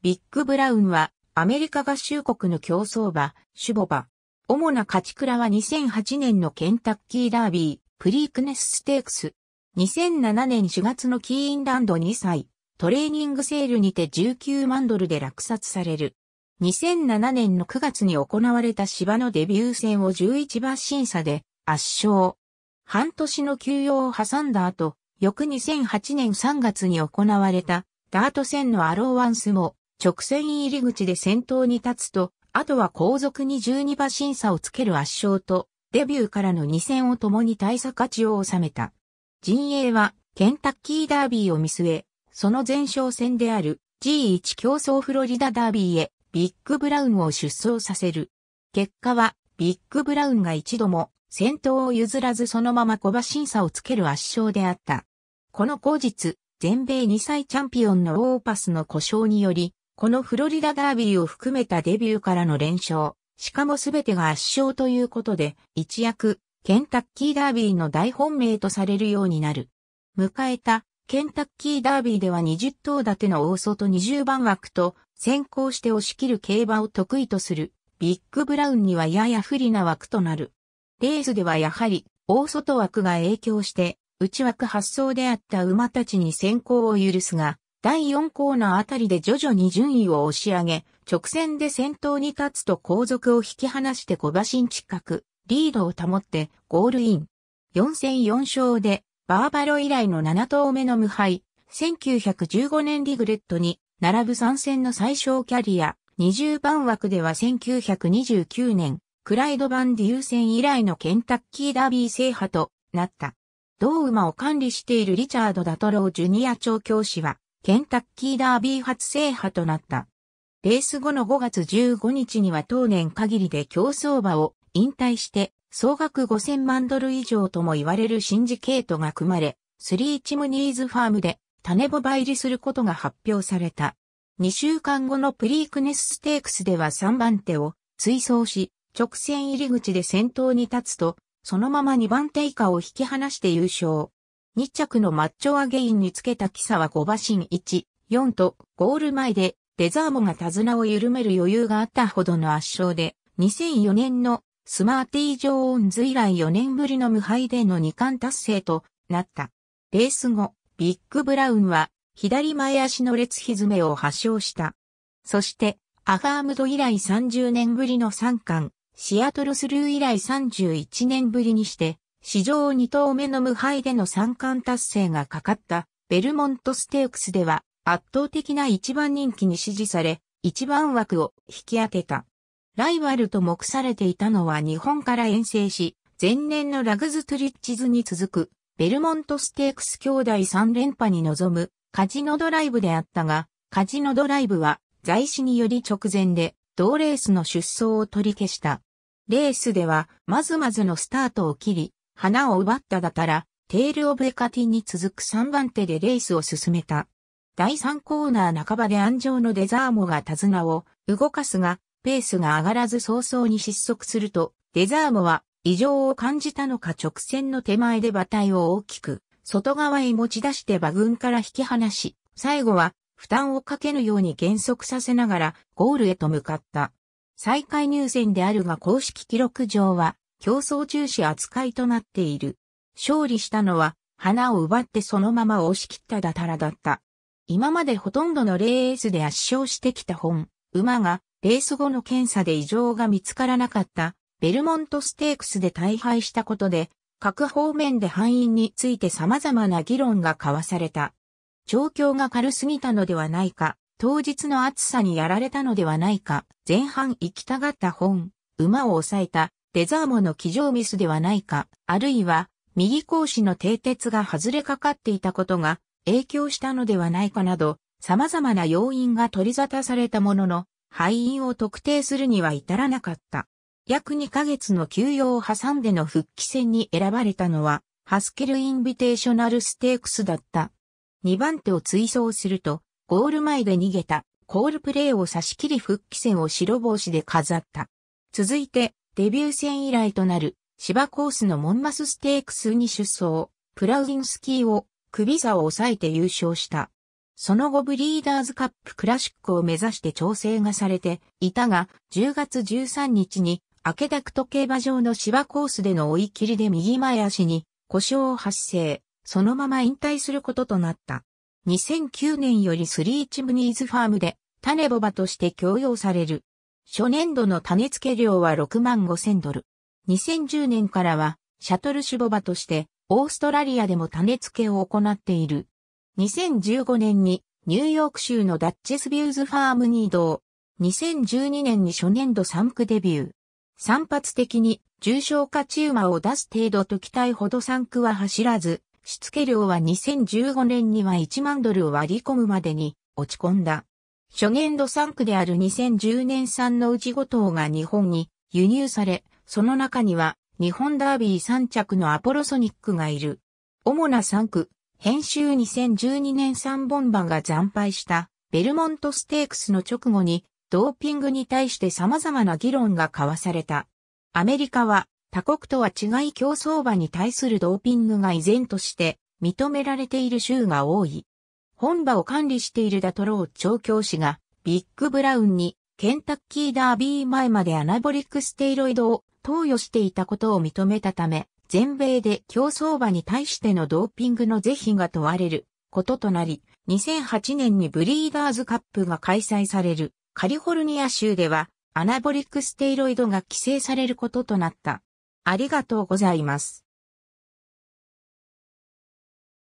ビッグ・ブラウンは、アメリカ合衆国の競争馬、シュボバ。主な勝ち倉は2008年のケンタッキーダービー、プリークネスステークス。2007年4月のキーインランド2歳、トレーニングセールにて19万ドルで落札される。2007年の9月に行われた芝のデビュー戦を11番審査で圧勝。半年の休養を挟んだ後、翌2008年3月に行われたダート戦のアローワンスも直線入り口で先頭に立つと、あとは後続に12馬審査をつける圧勝と、デビューからの2戦を共に大差勝ちを収めた。陣営は、ケンタッキーダービーを見据え、その前哨戦である G1 競争フロリダダービーへビッグブラウンを出走させる。結果は、ビッグブラウンが一度も先頭を譲らずそのまま小馬審査をつける圧勝であった。この後日、全米2歳チャンピオンのオーパスの故障により、このフロリダダービーを含めたデビューからの連勝、しかもすべてが圧勝ということで、一躍、ケンタッキーダービーの大本命とされるようになる。迎えた、ケンタッキーダービーでは20頭立ての大外20番枠と、先行して押し切る競馬を得意とする、ビッグブラウンにはやや不利な枠となる。レースではやはり、大外枠が影響して、内枠発想であった馬たちに先行を許すが、第4コーナーあたりで徐々に順位を押し上げ、直線で先頭に立つと後続を引き離して小馬身近く、リードを保ってゴールイン。4戦4勝で、バーバロ以来の7頭目の無敗、1915年リグレットに、並ぶ3戦の最小キャリア、20番枠では1929年、クライド・バン・デュー戦以来のケンタッキーダービー制覇となった。同馬を管理しているリチャード・ダトロー・ジュニア調教師は、ケンタッキーダービー初制覇となった。レース後の5月15日には当年限りで競争馬を引退して総額5000万ドル以上とも言われるシンジケートが組まれ、スリーチムニーズファームで種ボバ入りすることが発表された。2週間後のプリークネスステークスでは3番手を追走し、直線入り口で先頭に立つと、そのまま2番手以下を引き離して優勝。2着のマッチョアゲインにつけたキサは5馬身1、4とゴール前でデザーモが手綱を緩める余裕があったほどの圧勝で、2004年のスマーティー・ジョー・オンズ以来4年ぶりの無敗での2冠達成となった。レース後、ビッグ・ブラウンは左前足の列蹄めを発症した。そして、アファームド以来30年ぶりの3冠、シアトルスルー以来31年ぶりにして、史上2頭目の無敗での三冠達成がかかったベルモントステークスでは圧倒的な一番人気に支持され、一番枠を引き当てた。ライバルと目されていたのは日本から遠征し、前年のラグズ・トゥリッチズに続く、ベルモントステークス兄弟3連覇に臨むカジノドライブであったが、カジノドライブは在死により直前で同レースの出走を取り消した。レースではまずまずのスタートを切り、花を奪っただたら、テールオブエカティに続く3番手でレースを進めた。第3コーナー半ばで安城のデザーモが手綱を動かすが、ペースが上がらず早々に失速すると、デザーモは異常を感じたのか直線の手前で馬体を大きく、外側へ持ち出して馬群から引き離し、最後は負担をかけぬように減速させながらゴールへと向かった。再開入線であるが公式記録上は競争重視扱いとなっている。勝利したのは、花を奪ってそのまま押し切っただたらだった。今までほとんどのレースで圧勝してきた本、馬が、レース後の検査で異常が見つからなかった、ベルモントステークスで大敗したことで、各方面で敗因について様々な議論が交わされた。状況が軽すぎたのではないか、当日の暑さにやられたのではないか、前半行きたがった本、馬を抑えた、レザーモの騎乗ミスではないか、あるいは、右格子の蹄鉄が外れかかっていたことが影響したのではないかなど、様々な要因が取り沙汰されたものの、敗因を特定するには至らなかった。約2ヶ月の休養を挟んでの復帰戦に選ばれたのは、ハスケルインビテーショナルステークスだった。2番手を追走すると、ゴール前で逃げた、コールプレイを差し切り復帰戦を白帽子で飾った。続いて、デビュー戦以来となる芝コースのモンマスステークスに出走、プラウインスキーを首差を抑えて優勝した。その後ブリーダーズカップクラシックを目指して調整がされていたが、10月13日に、明けダクト競馬場の芝コースでの追い切りで右前足に故障を発生、そのまま引退することとなった。2009年よりスリーチムニーズファームで種ボバとして強用される。初年度の種付け量は6万5千ドル。2010年からは、シャトルシュボバとして、オーストラリアでも種付けを行っている。2015年に、ニューヨーク州のダッチェスビューズファームに移動。2012年に初年度3区デビュー。散発的に重症化チウマを出す程度と期待ほど3区は走らず、しつけ量は2015年には1万ドルを割り込むまでに落ち込んだ。初年度3区である2010年産のうち5頭が日本に輸入され、その中には日本ダービー3着のアポロソニックがいる。主な3区、編集2012年3本番が惨敗したベルモントステークスの直後にドーピングに対して様々な議論が交わされた。アメリカは他国とは違い競争馬に対するドーピングが依然として認められている州が多い。本場を管理しているダトロー調教師が、ビッグブラウンに、ケンタッキーダービー前までアナボリックステイロイドを投与していたことを認めたため、全米で競走馬に対してのドーピングの是非が問われることとなり、2008年にブリーダーズカップが開催されるカリフォルニア州ではアナボリックステイロイドが規制されることとなった。ありがとうございます。